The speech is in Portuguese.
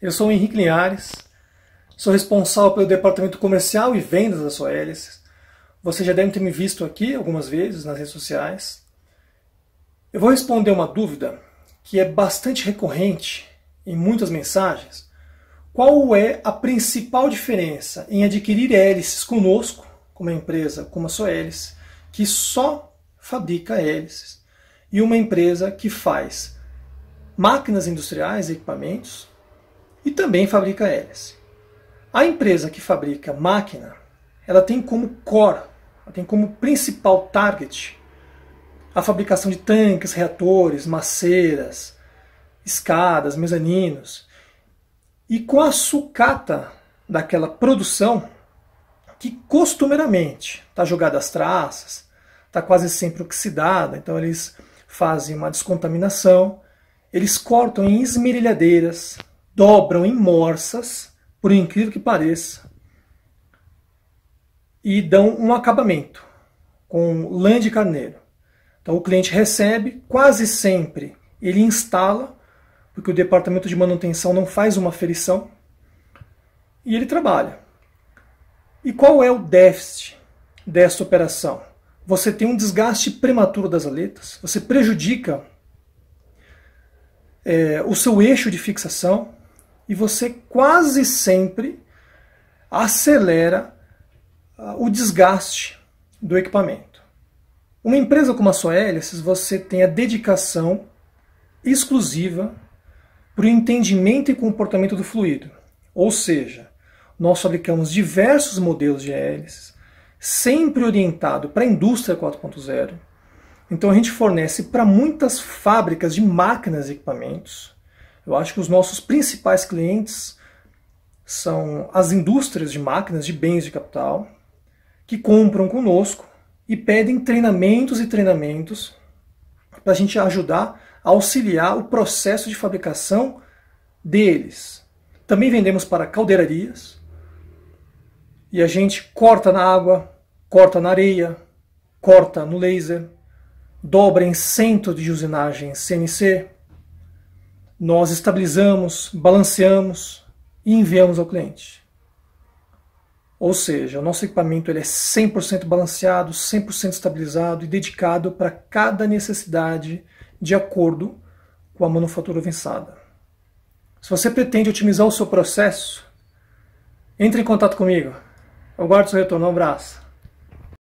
Eu sou o Henrique Linhares, sou responsável pelo departamento comercial e vendas da Soelis. Você já deve ter me visto aqui algumas vezes nas redes sociais. Eu vou responder uma dúvida que é bastante recorrente em muitas mensagens. Qual é a principal diferença em adquirir hélices conosco, como empresa como a Soelis, que só fabrica hélices, e uma empresa que faz máquinas industriais e equipamentos, e também fabrica hélice. A empresa que fabrica máquina, ela tem como core, ela tem como principal target a fabricação de tanques, reatores, maceiras, escadas, mezaninos. E com a sucata daquela produção, que costumeiramente está jogada às traças, está quase sempre oxidada, então eles fazem uma descontaminação, eles cortam em esmerilhadeiras, dobram em morsas, por incrível que pareça, e dão um acabamento com lã de carneiro. Então o cliente recebe, quase sempre ele instala, porque o departamento de manutenção não faz uma ferição, e ele trabalha. E qual é o déficit dessa operação? Você tem um desgaste prematuro das aletas, você prejudica é, o seu eixo de fixação, e você quase sempre acelera ah, o desgaste do equipamento. Uma empresa como a sua hélice, você tem a dedicação exclusiva para o entendimento e comportamento do fluido. Ou seja, nós fabricamos diversos modelos de hélices, sempre orientado para a indústria 4.0. Então a gente fornece para muitas fábricas de máquinas e equipamentos eu acho que os nossos principais clientes são as indústrias de máquinas, de bens de capital, que compram conosco e pedem treinamentos e treinamentos para a gente ajudar a auxiliar o processo de fabricação deles. Também vendemos para caldeirarias e a gente corta na água, corta na areia, corta no laser, dobra em centro de usinagem CNC, nós estabilizamos, balanceamos e enviamos ao cliente. Ou seja, o nosso equipamento ele é 100% balanceado, 100% estabilizado e dedicado para cada necessidade de acordo com a manufatura avançada. Se você pretende otimizar o seu processo, entre em contato comigo. Eu guardo seu retorno. Um abraço.